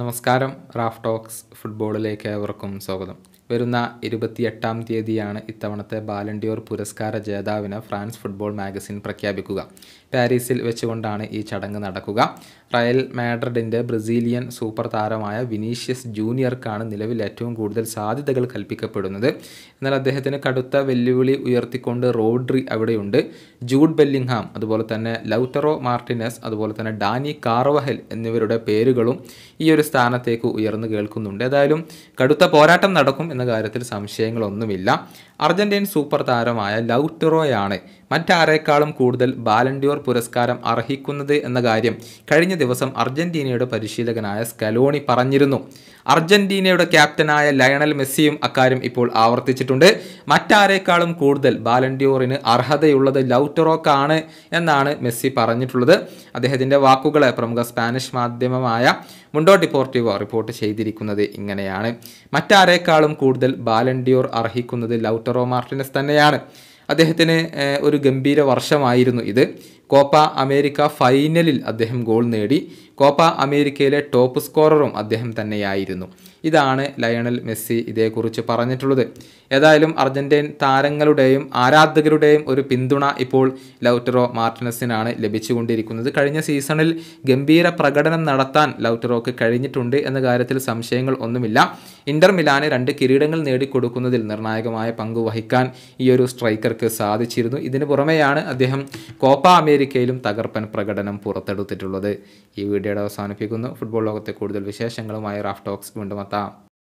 നമസ്കാരം Raf talks ഫുട്ബോളിലേക്ക് ഏവർക്കും സ്വാഗതം വരുന്ന ഇരുപത്തിയെട്ടാം തീയതിയാണ് ഇത്തവണത്തെ ബാലൻഡിയോർ പുരസ്കാര ജേതാവിന് ഫ്രാൻസ് ഫുട്ബോൾ മാഗസിൻ പ്രഖ്യാപിക്കുക പാരീസിൽ വെച്ചുകൊണ്ടാണ് ഈ ചടങ്ങ് നടക്കുക റയൽ മാഡ്രിഡിൻ്റെ ബ്രസീലിയൻ സൂപ്പർ താരമായ വിനീഷ്യസ് ജൂനിയർക്കാണ് നിലവിൽ ഏറ്റവും കൂടുതൽ സാധ്യതകൾ കൽപ്പിക്കപ്പെടുന്നത് എന്നാൽ അദ്ദേഹത്തിന് കടുത്ത വെല്ലുവിളി ഉയർത്തിക്കൊണ്ട് റോഡ്രി അവിടെയുണ്ട് ജൂഡ് ബെല്ലിംഗ്ഹാം അതുപോലെ തന്നെ ലൗട്ടറോ മാർട്ടിനസ് അതുപോലെ തന്നെ ഡാനി കാർവഹൽ എന്നിവരുടെ പേരുകളും ഈ ഒരു സ്ഥാനത്തേക്ക് ഉയർന്നു കേൾക്കുന്നുണ്ട് ഏതായാലും കടുത്ത പോരാട്ടം നടക്കും എന്ന കാര്യത്തിൽ സംശയങ്ങളൊന്നുമില്ല അർജന്റീൻ സൂപ്പർ താരമായ ലൗട്ടിറോയാണ് മറ്റാരേക്കാളും കൂടുതൽ ബാലൻഡിയോർ പുരസ്കാരം അർഹിക്കുന്നത് എന്ന കാര്യം കഴിഞ്ഞ ദിവസം അർജന്റീനയുടെ പരിശീലകനായ സ്കലോണി പറഞ്ഞിരുന്നു അർജന്റീനയുടെ ക്യാപ്റ്റനായ ലയണൽ മെസ്സിയും അക്കാര്യം ഇപ്പോൾ ആവർത്തിച്ചിട്ടുണ്ട് മറ്റാരേക്കാളും കൂടുതൽ ബാലൻഡിയോറിന് അർഹതയുള്ളത് ലൗറ്ററോക്കാണ് എന്നാണ് മെസ്സി പറഞ്ഞിട്ടുള്ളത് അദ്ദേഹത്തിൻ്റെ വാക്കുകളെ പ്രമുഖ സ്പാനിഷ് മാധ്യമമായ മുണ്ടോ ഡിപ്പോർട്ടിവോ റിപ്പോർട്ട് ചെയ്തിരിക്കുന്നത് ഇങ്ങനെയാണ് മറ്റാരേക്കാളും കൂടുതൽ ബാലൻഡിയോർ അർഹിക്കുന്നത് ലൗട്ടറോ മാർട്ടിനസ് തന്നെയാണ് അദ്ദേഹത്തിന് ഒരു ഗംഭീര വർഷമായിരുന്നു ഇത് കോപ്പ അമേരിക്ക ഫൈനലിൽ അദ്ദേഹം ഗോൾ നേടി കോപ്പ അമേരിക്കയിലെ ടോപ്പ് സ്കോററും അദ്ദേഹം തന്നെയായിരുന്നു ഇതാണ് ലയണൽ മെസ്സി ഇതേക്കുറിച്ച് പറഞ്ഞിട്ടുള്ളത് ഏതായാലും അർജൻറ്റീൻ താരങ്ങളുടെയും ആരാധകരുടെയും ഒരു പിന്തുണ ഇപ്പോൾ ലൗട്ടറോ മാർട്ടിനസിനാണ് ലഭിച്ചുകൊണ്ടിരിക്കുന്നത് കഴിഞ്ഞ സീസണിൽ ഗംഭീര പ്രകടനം നടത്താൻ ലൗട്ടറോക്ക് കഴിഞ്ഞിട്ടുണ്ട് എന്ന കാര്യത്തിൽ സംശയങ്ങൾ ഒന്നുമില്ല ഇന്റർ മിലാന് രണ്ട് കിരീടങ്ങൾ നേടിക്കൊടുക്കുന്നതിൽ നിർണായകമായ പങ്ക് വഹിക്കാൻ ഈ ഒരു സ്ട്രൈക്കർക്ക് സാധിച്ചിരുന്നു ഇതിന് പുറമെയാണ് അദ്ദേഹം കോപ്പ അമേരിക്കയിലും തകർപ്പൻ പ്രകടനം പുറത്തെടുത്തിട്ടുള്ളത് ഈ വീഡിയോയുടെ അവസാനിപ്പിക്കുന്നു ഫുട്ബോൾ ലോകത്തെ കൂടുതൽ വിശേഷങ്ങളുമായി റാഫ് ടോക്സ് വീണ്ടും 같다.